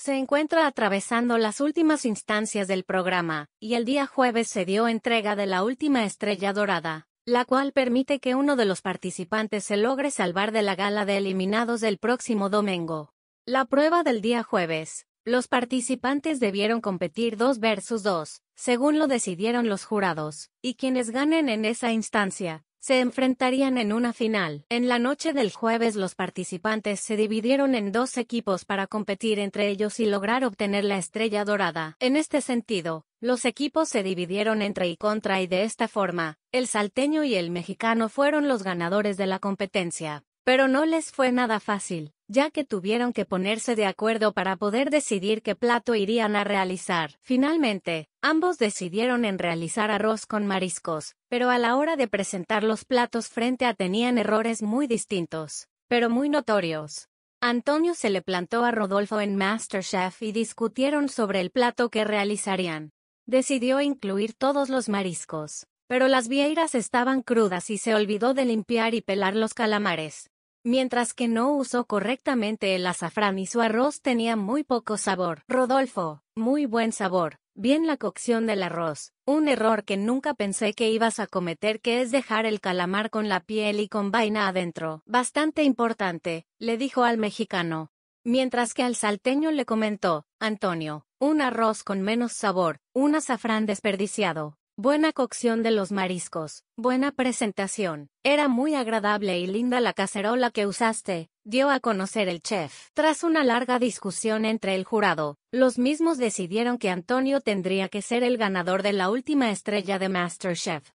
se encuentra atravesando las últimas instancias del programa, y el día jueves se dio entrega de la última estrella dorada, la cual permite que uno de los participantes se logre salvar de la gala de eliminados del próximo domingo. La prueba del día jueves. Los participantes debieron competir dos versus dos, según lo decidieron los jurados, y quienes ganen en esa instancia, se enfrentarían en una final. En la noche del jueves los participantes se dividieron en dos equipos para competir entre ellos y lograr obtener la estrella dorada. En este sentido, los equipos se dividieron entre y contra y de esta forma, el salteño y el mexicano fueron los ganadores de la competencia. Pero no les fue nada fácil, ya que tuvieron que ponerse de acuerdo para poder decidir qué plato irían a realizar. Finalmente, ambos decidieron en realizar arroz con mariscos, pero a la hora de presentar los platos frente a tenían errores muy distintos, pero muy notorios. Antonio se le plantó a Rodolfo en MasterChef y discutieron sobre el plato que realizarían. Decidió incluir todos los mariscos, pero las vieiras estaban crudas y se olvidó de limpiar y pelar los calamares. Mientras que no usó correctamente el azafrán y su arroz tenía muy poco sabor. Rodolfo, muy buen sabor, bien la cocción del arroz, un error que nunca pensé que ibas a cometer que es dejar el calamar con la piel y con vaina adentro. Bastante importante, le dijo al mexicano. Mientras que al salteño le comentó, Antonio, un arroz con menos sabor, un azafrán desperdiciado, Buena cocción de los mariscos, buena presentación, era muy agradable y linda la cacerola que usaste, dio a conocer el chef. Tras una larga discusión entre el jurado, los mismos decidieron que Antonio tendría que ser el ganador de la última estrella de MasterChef.